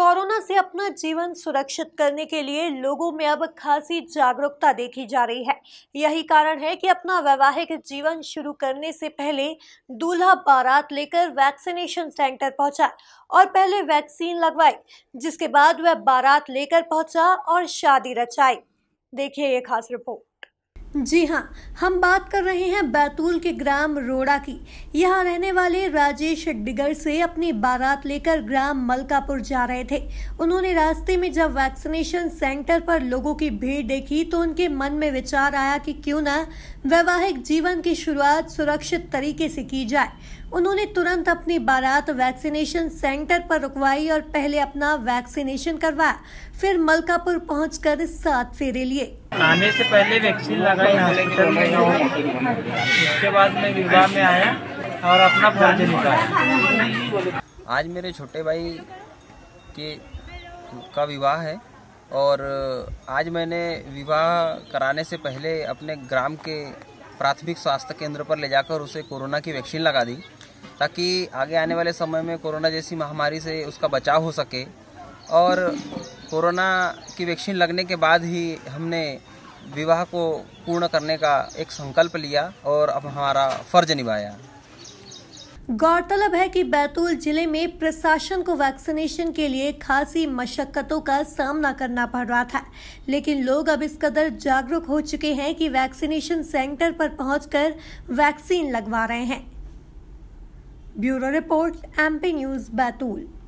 corona से अपना जीवन सुरक्षित करने के लिए लोगों में अब खासी जागरूकता देखी जा रही है यही कारण है कि अपना वैवाहिक जीवन शुरू करने से पहले दूल्हा बारात लेकर वैक्सीनेशन सेंटर पहुंचा और पहले वैक्सीन लगवाई जिसके बाद वह बारात लेकर पहुंचा और शादी रचाई देखिए ये खास रिपोर्ट जी हाँ हम बात कर रहे हैं बैतूल के ग्राम रोड़ा की यहाँ रहने वाले राजेश डिगर से अपनी बारात लेकर ग्राम मलकापुर जा रहे थे उन्होंने रास्ते में जब वैक्सीनेशन सेंटर पर लोगों की भीड़ देखी तो उनके मन में विचार आया कि क्यों ना वैवाहिक जीवन की शुरुआत सुरक्षित तरीके से की जाए उन्होंने तुरंत अपनी बारात वैक्सीनेशन सेंटर पर रुकवाई और पहले अपना वैक्सीनेशन करवाया फिर मलकापुर कर सात फेरे लिए आने से पहले वैक्सीन लगाई हॉस्पिटल में उसके बाद विवाह में आया और अपना आज मेरे छोटे भाई के का विवाह है और आज मैंने विवाह कराने से पहले अपने ग्राम के प्राथमिक स्वास्थ्य केंद्र पर ले जाकर उसे कोरोना की वैक्सीन लगा दी ताकि आगे आने वाले समय में कोरोना जैसी महामारी से उसका बचाव हो सके और कोरोना की वैक्सीन लगने के बाद ही हमने विवाह को पूर्ण करने का एक संकल्प लिया और अब हमारा फर्ज निभाया गौरतलब है कि बैतूल जिले में प्रशासन को वैक्सीनेशन के लिए खासी मशक्कतों का सामना करना पड़ रहा था लेकिन लोग अब इस कदर जागरूक हो चुके हैं कि वैक्सीनेशन सेंटर पर पहुंचकर वैक्सीन लगवा रहे हैं bureau report MP news Betul